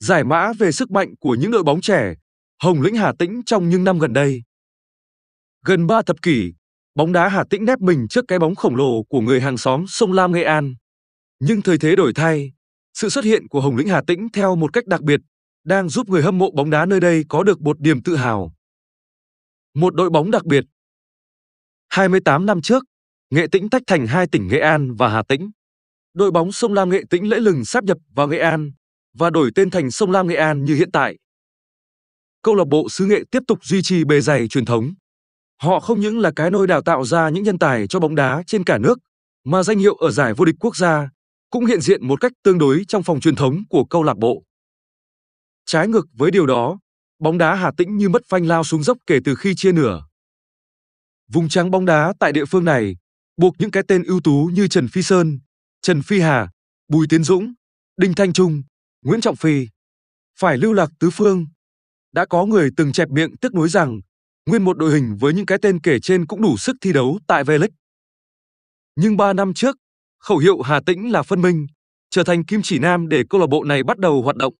giải mã về sức mạnh của những đội bóng trẻ, Hồng Lĩnh Hà Tĩnh trong những năm gần đây. Gần 3 thập kỷ, bóng đá Hà Tĩnh nép mình trước cái bóng khổng lồ của người hàng xóm sông Lam Nghệ An. Nhưng thời thế đổi thay, sự xuất hiện của Hồng Lĩnh Hà Tĩnh theo một cách đặc biệt đang giúp người hâm mộ bóng đá nơi đây có được một niềm tự hào. Một đội bóng đặc biệt. 28 năm trước, Nghệ Tĩnh tách thành hai tỉnh Nghệ An và Hà Tĩnh. Đội bóng sông Lam Nghệ Tĩnh lễ lừng sáp nhập vào Nghệ An và đổi tên thành Sông Lam Nghệ An như hiện tại. Câu lạc bộ xứ Nghệ tiếp tục duy trì bề dày truyền thống. Họ không những là cái nôi đào tạo ra những nhân tài cho bóng đá trên cả nước, mà danh hiệu ở giải vô địch quốc gia cũng hiện diện một cách tương đối trong phòng truyền thống của câu lạc bộ. Trái ngược với điều đó, bóng đá Hà Tĩnh như mất phanh lao xuống dốc kể từ khi chia nửa. Vùng trắng bóng đá tại địa phương này buộc những cái tên ưu tú như Trần Phi Sơn, Trần Phi Hà, Bùi Tiến Dũng, Đinh Thanh Trung Nguyễn Trọng Phi, phải lưu lạc tứ phương. Đã có người từng chẹp miệng tiếc nuối rằng nguyên một đội hình với những cái tên kể trên cũng đủ sức thi đấu tại V-League. Nhưng 3 năm trước, khẩu hiệu Hà Tĩnh là phân minh, trở thành kim chỉ nam để câu lạc bộ này bắt đầu hoạt động.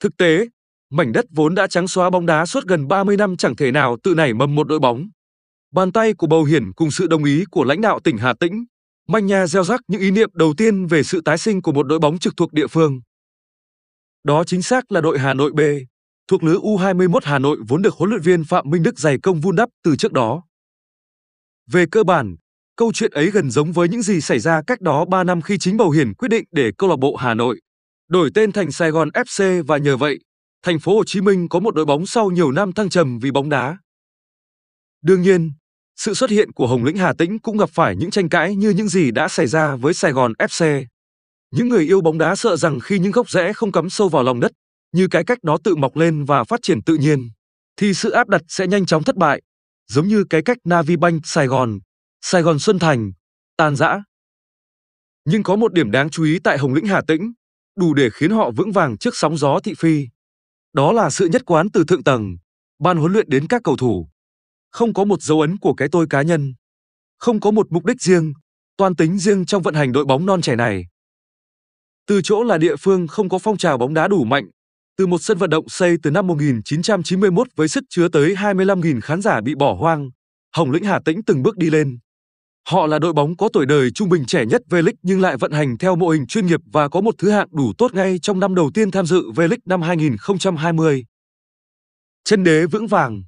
Thực tế, mảnh đất vốn đã trắng xóa bóng đá suốt gần 30 năm chẳng thể nào tự nảy mầm một đội bóng. Bàn tay của Bầu Hiển cùng sự đồng ý của lãnh đạo tỉnh Hà Tĩnh, manh nha gieo rắc những ý niệm đầu tiên về sự tái sinh của một đội bóng trực thuộc địa phương. Đó chính xác là đội Hà Nội B, thuộc lứa U21 Hà Nội vốn được huấn luyện viên Phạm Minh Đức dày công vun đắp từ trước đó. Về cơ bản, câu chuyện ấy gần giống với những gì xảy ra cách đó 3 năm khi chính Bầu Hiền quyết định để câu lạc bộ Hà Nội đổi tên thành Sài Gòn FC và nhờ vậy, thành phố Hồ Chí Minh có một đội bóng sau nhiều năm thăng trầm vì bóng đá. Đương nhiên, sự xuất hiện của Hồng Lĩnh Hà Tĩnh cũng gặp phải những tranh cãi như những gì đã xảy ra với Sài Gòn FC. Những người yêu bóng đá sợ rằng khi những gốc rễ không cắm sâu vào lòng đất, như cái cách đó tự mọc lên và phát triển tự nhiên, thì sự áp đặt sẽ nhanh chóng thất bại, giống như cái cách Navibank Sài Gòn, Sài Gòn Xuân Thành, tan rã. Nhưng có một điểm đáng chú ý tại Hồng Lĩnh Hà Tĩnh, đủ để khiến họ vững vàng trước sóng gió thị phi. Đó là sự nhất quán từ thượng tầng, ban huấn luyện đến các cầu thủ. Không có một dấu ấn của cái tôi cá nhân, không có một mục đích riêng, toàn tính riêng trong vận hành đội bóng non trẻ này. Từ chỗ là địa phương không có phong trào bóng đá đủ mạnh, từ một sân vận động xây từ năm 1991 với sức chứa tới 25.000 khán giả bị bỏ hoang, Hồng Lĩnh Hà Tĩnh từng bước đi lên. Họ là đội bóng có tuổi đời trung bình trẻ nhất V-League nhưng lại vận hành theo mô hình chuyên nghiệp và có một thứ hạng đủ tốt ngay trong năm đầu tiên tham dự V-League năm 2020. Chân đế vững vàng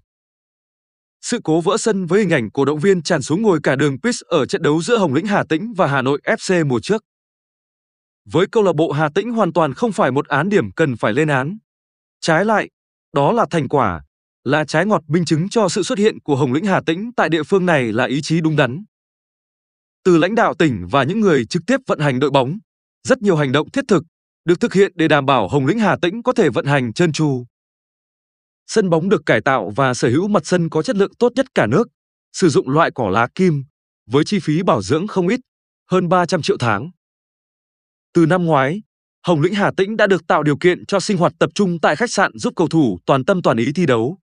Sự cố vỡ sân với hình ảnh cổ động viên tràn xuống ngồi cả đường pitch ở trận đấu giữa Hồng Lĩnh Hà Tĩnh và Hà Nội FC mùa trước với câu lạc bộ Hà Tĩnh hoàn toàn không phải một án điểm cần phải lên án. Trái lại, đó là thành quả, là trái ngọt minh chứng cho sự xuất hiện của Hồng lĩnh Hà Tĩnh tại địa phương này là ý chí đúng đắn. Từ lãnh đạo tỉnh và những người trực tiếp vận hành đội bóng, rất nhiều hành động thiết thực được thực hiện để đảm bảo Hồng lĩnh Hà Tĩnh có thể vận hành trơn tru. Sân bóng được cải tạo và sở hữu mặt sân có chất lượng tốt nhất cả nước, sử dụng loại cỏ lá kim với chi phí bảo dưỡng không ít, hơn 300 triệu tháng. Từ năm ngoái, Hồng Lĩnh Hà Tĩnh đã được tạo điều kiện cho sinh hoạt tập trung tại khách sạn giúp cầu thủ toàn tâm toàn ý thi đấu.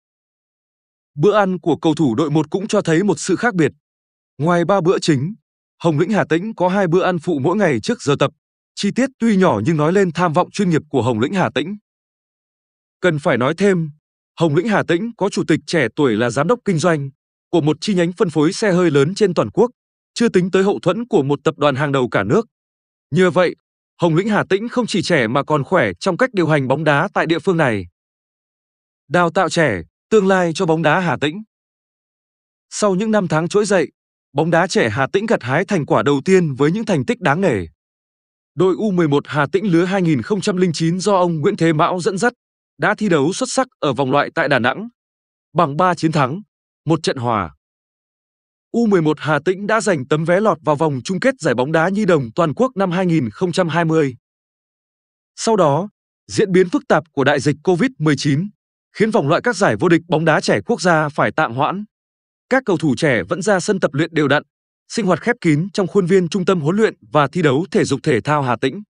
Bữa ăn của cầu thủ đội 1 cũng cho thấy một sự khác biệt. Ngoài ba bữa chính, Hồng Lĩnh Hà Tĩnh có hai bữa ăn phụ mỗi ngày trước giờ tập. Chi tiết tuy nhỏ nhưng nói lên tham vọng chuyên nghiệp của Hồng Lĩnh Hà Tĩnh. Cần phải nói thêm, Hồng Lĩnh Hà Tĩnh có chủ tịch trẻ tuổi là giám đốc kinh doanh của một chi nhánh phân phối xe hơi lớn trên toàn quốc, chưa tính tới hậu thuẫn của một tập đoàn hàng đầu cả nước. Nhờ vậy, Hồng Lĩnh Hà Tĩnh không chỉ trẻ mà còn khỏe trong cách điều hành bóng đá tại địa phương này. Đào tạo trẻ, tương lai cho bóng đá Hà Tĩnh. Sau những năm tháng trỗi dậy, bóng đá trẻ Hà Tĩnh gặt hái thành quả đầu tiên với những thành tích đáng nể. Đội U11 Hà Tĩnh lứa 2009 do ông Nguyễn Thế Mão dẫn dắt đã thi đấu xuất sắc ở vòng loại tại Đà Nẵng bằng 3 chiến thắng, một trận hòa. U11 Hà Tĩnh đã giành tấm vé lọt vào vòng chung kết giải bóng đá nhi đồng toàn quốc năm 2020. Sau đó, diễn biến phức tạp của đại dịch COVID-19 khiến vòng loại các giải vô địch bóng đá trẻ quốc gia phải tạm hoãn. Các cầu thủ trẻ vẫn ra sân tập luyện đều đặn, sinh hoạt khép kín trong khuôn viên trung tâm huấn luyện và thi đấu thể dục thể thao Hà Tĩnh.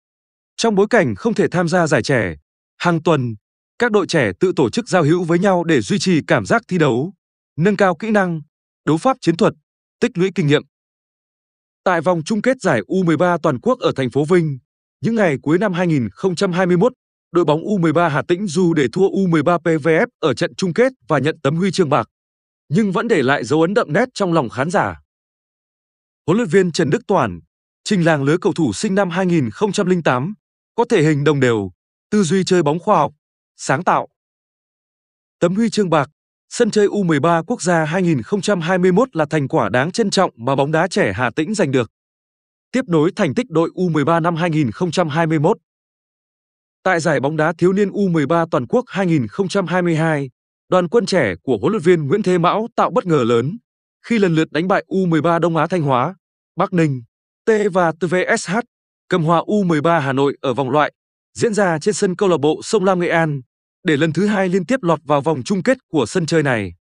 Trong bối cảnh không thể tham gia giải trẻ, hàng tuần, các đội trẻ tự tổ chức giao hữu với nhau để duy trì cảm giác thi đấu, nâng cao kỹ năng, đấu pháp chiến thuật, tích lũy kinh nghiệm. Tại vòng chung kết giải U13 toàn quốc ở thành phố Vinh, những ngày cuối năm 2021, đội bóng U13 Hà Tĩnh dù để thua U13 PVF ở trận chung kết và nhận tấm huy chương bạc, nhưng vẫn để lại dấu ấn đậm nét trong lòng khán giả. Huấn luyện viên Trần Đức Toàn, trình làng lứa cầu thủ sinh năm 2008, có thể hình đồng đều, tư duy chơi bóng khoa học, sáng tạo. Tấm huy chương bạc Sân chơi U13 Quốc gia 2021 là thành quả đáng trân trọng mà bóng đá trẻ Hà Tĩnh giành được. Tiếp nối thành tích đội U13 năm 2021. Tại giải bóng đá thiếu niên U13 toàn quốc 2022, đoàn quân trẻ của huấn luyện viên Nguyễn Thế Mão tạo bất ngờ lớn khi lần lượt đánh bại U13 Đông Á Thanh Hóa, Bắc Ninh, T và TVSH, cầm hòa U13 Hà Nội ở vòng loại diễn ra trên sân câu lạc bộ Sông Lam Nghệ An để lần thứ hai liên tiếp lọt vào vòng chung kết của sân chơi này.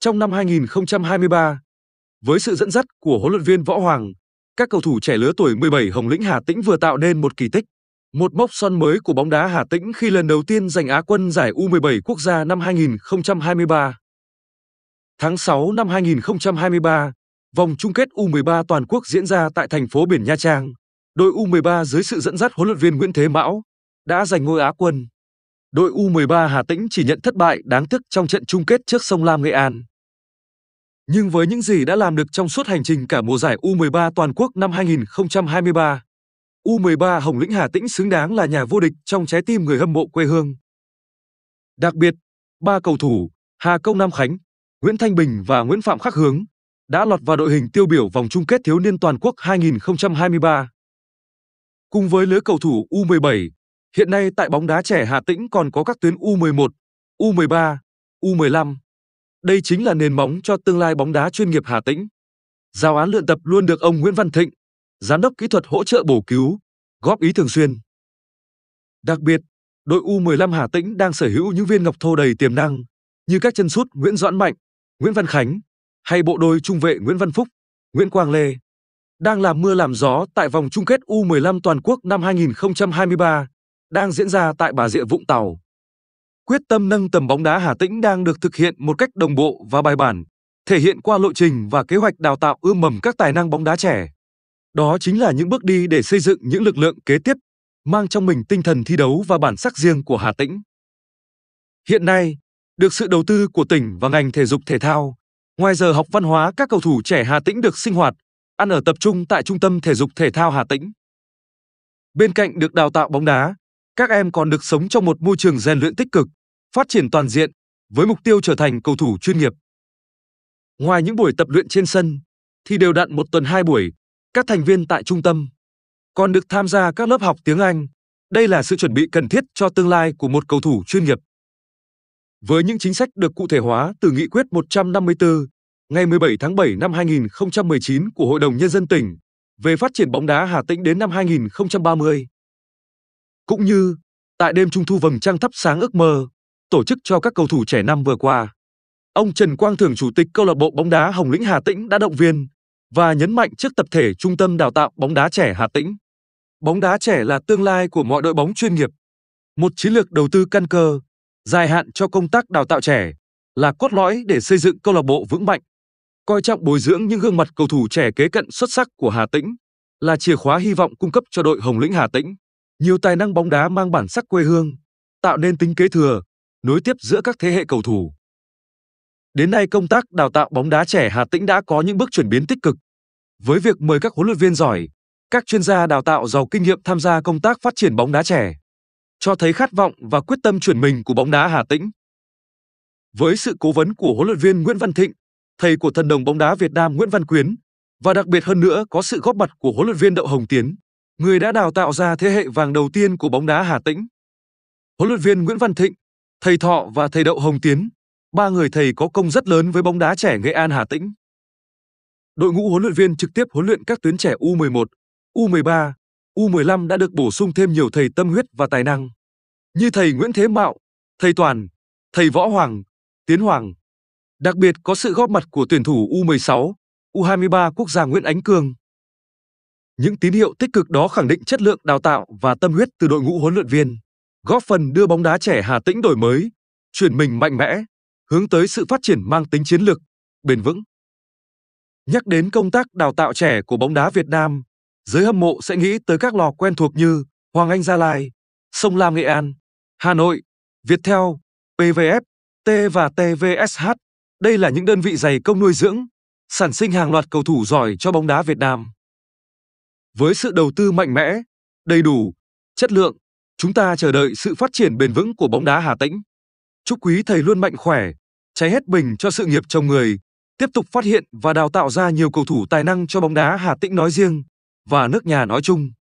Trong năm 2023, với sự dẫn dắt của huấn luyện viên Võ Hoàng, các cầu thủ trẻ lứa tuổi 17 Hồng Lĩnh Hà Tĩnh vừa tạo nên một kỳ tích, một mốc son mới của bóng đá Hà Tĩnh khi lần đầu tiên giành Á quân giải U17 quốc gia năm 2023. Tháng 6 năm 2023, vòng chung kết U13 toàn quốc diễn ra tại thành phố biển Nha Trang. Đội U13 dưới sự dẫn dắt huấn luyện viên Nguyễn Thế Mão đã giành ngôi Á quân đội U13 Hà Tĩnh chỉ nhận thất bại đáng tiếc trong trận chung kết trước Sông Lam Nghệ An. Nhưng với những gì đã làm được trong suốt hành trình cả mùa giải U13 toàn quốc năm 2023, U13 Hồng Lĩnh Hà Tĩnh xứng đáng là nhà vô địch trong trái tim người hâm mộ quê hương. Đặc biệt, ba cầu thủ Hà Công Nam Khánh, Nguyễn Thanh Bình và Nguyễn Phạm Khắc Hướng đã lọt vào đội hình tiêu biểu vòng chung kết thiếu niên toàn quốc 2023. Cùng với lứa cầu thủ U17, Hiện nay tại bóng đá trẻ Hà Tĩnh còn có các tuyến U11, U13, U15. Đây chính là nền móng cho tương lai bóng đá chuyên nghiệp Hà Tĩnh. Giáo án luyện tập luôn được ông Nguyễn Văn Thịnh, giám đốc kỹ thuật hỗ trợ bổ cứu, góp ý thường xuyên. Đặc biệt, đội U15 Hà Tĩnh đang sở hữu những viên ngọc thô đầy tiềm năng, như các chân sút Nguyễn Doãn Mạnh, Nguyễn Văn Khánh hay bộ đôi trung vệ Nguyễn Văn Phúc, Nguyễn Quang Lê đang làm mưa làm gió tại vòng chung kết U15 toàn quốc năm 2023 đang diễn ra tại Bà Rịa Vũng Tàu. Quyết tâm nâng tầm bóng đá Hà Tĩnh đang được thực hiện một cách đồng bộ và bài bản, thể hiện qua lộ trình và kế hoạch đào tạo ươm mầm các tài năng bóng đá trẻ. Đó chính là những bước đi để xây dựng những lực lượng kế tiếp, mang trong mình tinh thần thi đấu và bản sắc riêng của Hà Tĩnh. Hiện nay, được sự đầu tư của tỉnh và ngành thể dục thể thao, ngoài giờ học văn hóa các cầu thủ trẻ Hà Tĩnh được sinh hoạt, ăn ở tập trung tại Trung tâm Thể dục Thể thao Hà Tĩnh. Bên cạnh được đào tạo bóng đá, các em còn được sống trong một môi trường rèn luyện tích cực, phát triển toàn diện với mục tiêu trở thành cầu thủ chuyên nghiệp. Ngoài những buổi tập luyện trên sân thì đều đặn một tuần hai buổi, các thành viên tại trung tâm còn được tham gia các lớp học tiếng Anh. Đây là sự chuẩn bị cần thiết cho tương lai của một cầu thủ chuyên nghiệp. Với những chính sách được cụ thể hóa từ nghị quyết 154 ngày 17 tháng 7 năm 2019 của Hội đồng Nhân dân tỉnh về phát triển bóng đá Hà Tĩnh đến năm 2030, cũng như, tại đêm trung thu vầng trăng thắp sáng ước mơ, tổ chức cho các cầu thủ trẻ năm vừa qua. Ông Trần Quang Thưởng chủ tịch câu lạc bộ bóng đá Hồng Lĩnh Hà Tĩnh đã động viên và nhấn mạnh trước tập thể Trung tâm đào tạo bóng đá trẻ Hà Tĩnh. Bóng đá trẻ là tương lai của mọi đội bóng chuyên nghiệp. Một chiến lược đầu tư căn cơ, dài hạn cho công tác đào tạo trẻ là cốt lõi để xây dựng câu lạc bộ vững mạnh. Coi trọng bồi dưỡng những gương mặt cầu thủ trẻ kế cận xuất sắc của Hà Tĩnh là chìa khóa hy vọng cung cấp cho đội Hồng Lĩnh Hà Tĩnh. Nhiều tài năng bóng đá mang bản sắc quê hương, tạo nên tính kế thừa, nối tiếp giữa các thế hệ cầu thủ. Đến nay công tác đào tạo bóng đá trẻ Hà Tĩnh đã có những bước chuyển biến tích cực. Với việc mời các huấn luyện viên giỏi, các chuyên gia đào tạo giàu kinh nghiệm tham gia công tác phát triển bóng đá trẻ, cho thấy khát vọng và quyết tâm chuyển mình của bóng đá Hà Tĩnh. Với sự cố vấn của huấn luyện viên Nguyễn Văn Thịnh, thầy của thần đồng bóng đá Việt Nam Nguyễn Văn Quyến, và đặc biệt hơn nữa có sự góp mặt của huấn luyện viên Đậu Hồng Tiến, người đã đào tạo ra thế hệ vàng đầu tiên của bóng đá Hà Tĩnh. Huấn luyện viên Nguyễn Văn Thịnh, thầy Thọ và thầy Đậu Hồng Tiến, ba người thầy có công rất lớn với bóng đá trẻ Nghệ An Hà Tĩnh. Đội ngũ huấn luyện viên trực tiếp huấn luyện các tuyến trẻ U11, U13, U15 đã được bổ sung thêm nhiều thầy tâm huyết và tài năng. Như thầy Nguyễn Thế Mạo, thầy Toàn, thầy Võ Hoàng, Tiến Hoàng. Đặc biệt có sự góp mặt của tuyển thủ U16, U23 quốc gia Nguyễn Ánh Cương. Những tín hiệu tích cực đó khẳng định chất lượng đào tạo và tâm huyết từ đội ngũ huấn luyện viên, góp phần đưa bóng đá trẻ Hà Tĩnh đổi mới, chuyển mình mạnh mẽ, hướng tới sự phát triển mang tính chiến lược, bền vững. Nhắc đến công tác đào tạo trẻ của bóng đá Việt Nam, giới hâm mộ sẽ nghĩ tới các lò quen thuộc như Hoàng Anh Gia Lai, Sông Lam Nghệ An, Hà Nội, Viettel, PVF, T và TVSH. Đây là những đơn vị dày công nuôi dưỡng, sản sinh hàng loạt cầu thủ giỏi cho bóng đá Việt Nam. Với sự đầu tư mạnh mẽ, đầy đủ, chất lượng, chúng ta chờ đợi sự phát triển bền vững của bóng đá Hà Tĩnh. Chúc quý thầy luôn mạnh khỏe, cháy hết bình cho sự nghiệp chồng người, tiếp tục phát hiện và đào tạo ra nhiều cầu thủ tài năng cho bóng đá Hà Tĩnh nói riêng và nước nhà nói chung.